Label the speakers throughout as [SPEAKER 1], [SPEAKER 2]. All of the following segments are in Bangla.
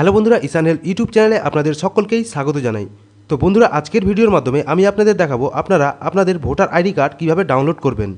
[SPEAKER 1] হ্যালো বন্ধুরা ইসান হেল ইউটিউব চ্যানেলে আপনাদের সকলকেই স্বাগত জানাই তো বন্ধুরা আজকের ভিডিওর মাধ্যমে আমি আপনাদের দেখাবো আপনারা আপনাদের ভোটার আইডি কার্ড কীভাবে ডাউনলোড করবেন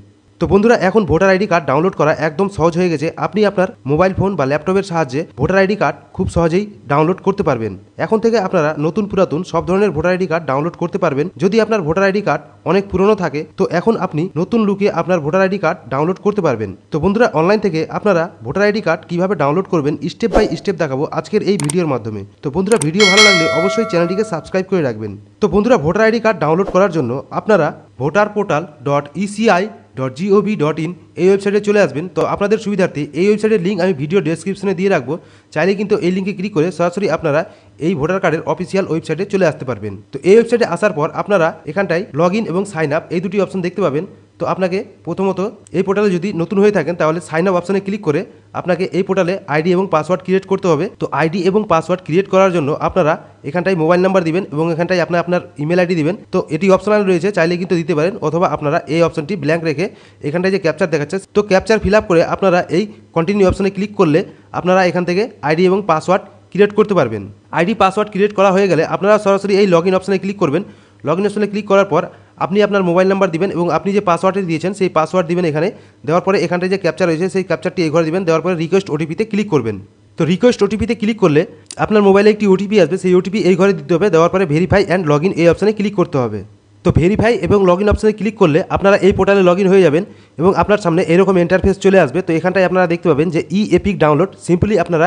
[SPEAKER 1] তো বন্ধুরা এখন ভোটার আইডি কার্ড ডাউনলোড করা একদম সহজ হয়ে গেছে আপনি আপনার মোবাইল ফোন বা ল্যাপটপের সাহায্যে ভোটার আইডি কার্ড খুব সহজেই ডাউনলোড করতে পারবেন এখন থেকে আপনারা নতুন পুরাতন সব ধরনের ভোটার আইডি কার্ড ডাউনলোড করতে পারবেন যদি আপনার ভোটার আইডি কার্ড অনেক পুরনো থাকে তো এখন আপনি নতুন লুকে আপনার ভোটার আইডি কার্ড ডাউনলোড করতে পারবেন তো বন্ধুরা অনলাইন থেকে আপনারা ভোটার আইডি কার্ড কিভাবে ডাউনলোড করবেন স্টেপ বাই স্টেপ দেখাবো আজকের এই ভিডিওর মাধ্যমে তো বন্ধুরা ভিডিও ভালো লাগলে অবশ্যই চ্যানেলটিকে সাবস্ক্রাইব করে রাখবেন তো বন্ধুরা ভোটার আইডি কার্ড ডাউনলোড করার জন্য আপনারা voter portal dot ECI e dot GOV dot in এই ওয়েবসাইটে চলে আসবেন তো আপনাদের সুবিধার্থে এই ওয়েবসাইটের লিঙ্ক আমি ভিডিও ডেসক্রিপশনে দিয়ে রাখবো চাইলে কিন্তু এই লিঙ্কে ক্লিক করে সরাসরি আপনারা এই ভোটার কার্ডের অফিসিয়াল ওয়েবসাইটে চলে আসতে পারবেন তো এই ওয়েবসাইটে আসার পর আপনারা এখানটায় লগ ইন এবং সাইন আপ এই দুটি অপশন দেখতে পাবেন তো আপনাকে প্রথমত এই পোর্টালে যদি নতুন হয়ে থাকেন তাহলে সাইন আপ অপশানে ক্লিক করে আপনাকে এই পোর্টালে আইডি এবং পাসওয়ার্ড ক্রিয়েট করতে হবে তো আইডি এবং পাসওয়ার্ড ক্রিয়েট করার জন্য আপনারা এখানটায় মোবাইল নাম্বার দিবেন এবং এখানটায় আপনার আপনার ইমেল আইডি দিবেন তো এটি অপশনাল রয়েছে চাইলে কিন্তু দিতে পারেন অথবা আপনারা এই অপশনটি ব্ল্যাঙ্ক রেখে এখানটায় যে ক্যাপচার দেখাচ্ছে তো ক্যাপচার ফিল করে আপনারা এই কন্টিনিউ অপশানে ক্লিক করলে আপনারা এখান থেকে আইডি এবং পাসওয়ার্ড ক্রিয়েট করতে পারবেন আইডি পাসওয়ার্ড ক্রিয়েট করা হয়ে গেলে আপনারা সরাসরি এই লগ ইন অপশানে ক্লিক করবেন লগ ইন অপশানে ক্লিক করার পর আপনি আপনার মোবাইল নাম্বার দিবেন এবং আপনি যে পাসওয়ার্ডটি দিয়েছেন সেই পাসওয়ার্ড দিবেন এখানে দেওয়ার পরে এখানটায় যে ক্যাপচার রয়েছে সেই ক্যাপচারটি এঘরে ঘরে দিবেন দেওয়ার পরে রিকোয়েস্ট ওটিপিতে ক্লিক করবেন তো রিকোয়েস্ট ওটিপিতে ক্লিক করলে আপনার মোবাইলে একটি ওটিপি আসবে সেই ওটিপি এই ঘরে দিতে হবে দেওয়ার পরে ভেরিফাই অ্যান্ড লগ এই অপশানে ক্লিক করতে হবে তো ভেরিফাই এবং লগ ইন অপশানে ক্লিক করলে আপনারা এই পোর্টালে লগ হয়ে যাবেন এবং আপনার সামনে এরকম ইন্টারফেস চলে আসবে তো এখানটায় আপনারা দেখতে পাবেন যে ই এপিক ডাউনলোড সিম্পলি আপনারা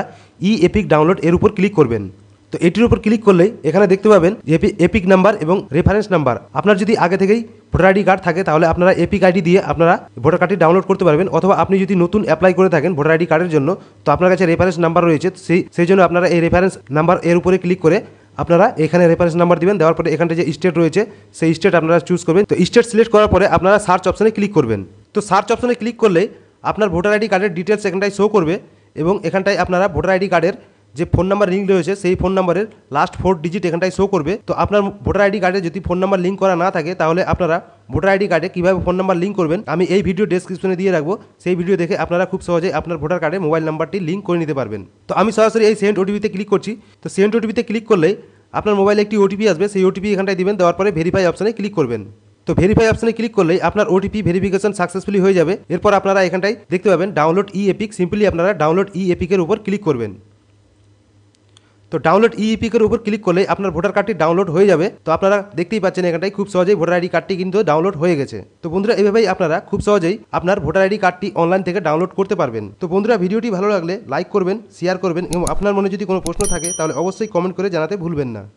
[SPEAKER 1] ই এপিক ডাউনলোড এর উপর ক্লিক করবেন তো এটির উপর ক্লিক করলেই এখানে দেখতে পাবেন এপিক নাম্বার এবং রেফারেন্স নাম্বার আপনার যদি আগে থেকেই ভোটার আইডি কার্ড থাকে তাহলে আপনারা এপিক আইডি দিয়ে আপনারা ভোটার কার্ডটি ডাউনলোড করতে পারবেন অথবা আপনি যদি নতুন অ্যাপ্লাই করে থাকেন ভোটার আইডি কার্ডের জন্য তো আপনার কাছে রেফারেন্স নাম্বার রয়েছে সেই সেই জন্য আপনারা এই রেফারেন্স নাম্বার এর উপরে ক্লিক করে আপনারা এখানে রেফারেন্স নাম্বার দিবেন দেওয়ার পরে এখানটা যে স্টেট রয়েছে সেই স্টেট আপনারা চুজ করবেন তো স্টেট সিলেক্ট করার পরে আপনারা সার্চ অপশানে ক্লিক করবেন তো সার্চ অপশানে ক্লিক করলে আপনার ভোটার আইডি কার্ডের ডিটেলস এখানটায় শো করবে এবং এখানটায় আপনারা ভোটার আইডি কার্ডের যে ফোন নাম্বার লিঙ্ক রয়েছে সেই ফোন নাম্বারের লাস্ট ফোর ডিজিট এখানটায় শো করবে তো আপনার ভোটার আইডি কার্ডে যদি ফোন নাম্বার লিঙ্ক করা না থাকে তাহলে আপনারা ভোটার আইডি কার্ডে কীভাবে ফোন নাম্বার লিঙ্ক করবেন আমি এই ভিডিও ডেসক্রিপশনে দিয়ে রাখবো সেই ভিডিও দেখে আপনারা খুব সহজে আপনার ভোটার কার্ডে মোবাইল নাম্বারটি লিঙ্ক করে নিতে পারবেন তো আমি সরাসরি এই সেন্ট ওটিপিতে ক্লিক করছি তো সেন্ট ওটিপিতে ক্লিক করলে আপনার মোবাইলে একটি ওটিপি আসবে সেই ওটিপি এখানটায় দেবেন দেওয়ার পরে ভেরিফাই অপশানে ক্লিক করবেন তো ভেরিফাই অপশানে ক্লিক করলেই আপনার ওটিপি ভেরিফিকেশন সাকসেসফুলি হয়ে যাবে এরপর আপনারা এখানটায় দেখতে পাবেন ডাউনলোড ই এপিক সিম্পলি আপনারা ডাউনলোড ই এপিকের উপর ক্লিক করবেন তো ডাউনলোড ইইপিকের উপর ক্লিক করলে আপনার ভোটার কার্ডটি ডাউনলোড হয়ে যাবে তো আপনারা দেখতেই পাচ্ছেন এখানটায় খুব সহজেই ভোটার আইডি কার্ডটি কিন্তু ডাউনলোড হয়ে গেছে তো বন্ধুরা এভাবেই আপনারা খুব সহজেই আপনার ভোটার আইডি কার্ডটি অনলাইন থেকে ডাউনলোড করতে পারবেন তো বন্ধুরা ভিডিওটি ভালো লাগলে লাইক করবেন শেয়ার করবেন এবং আপনার মনে যদি কোনো প্রশ্ন থাকে তাহলে অবশ্যই কমেন্ট করে জানাতে ভুলবেন না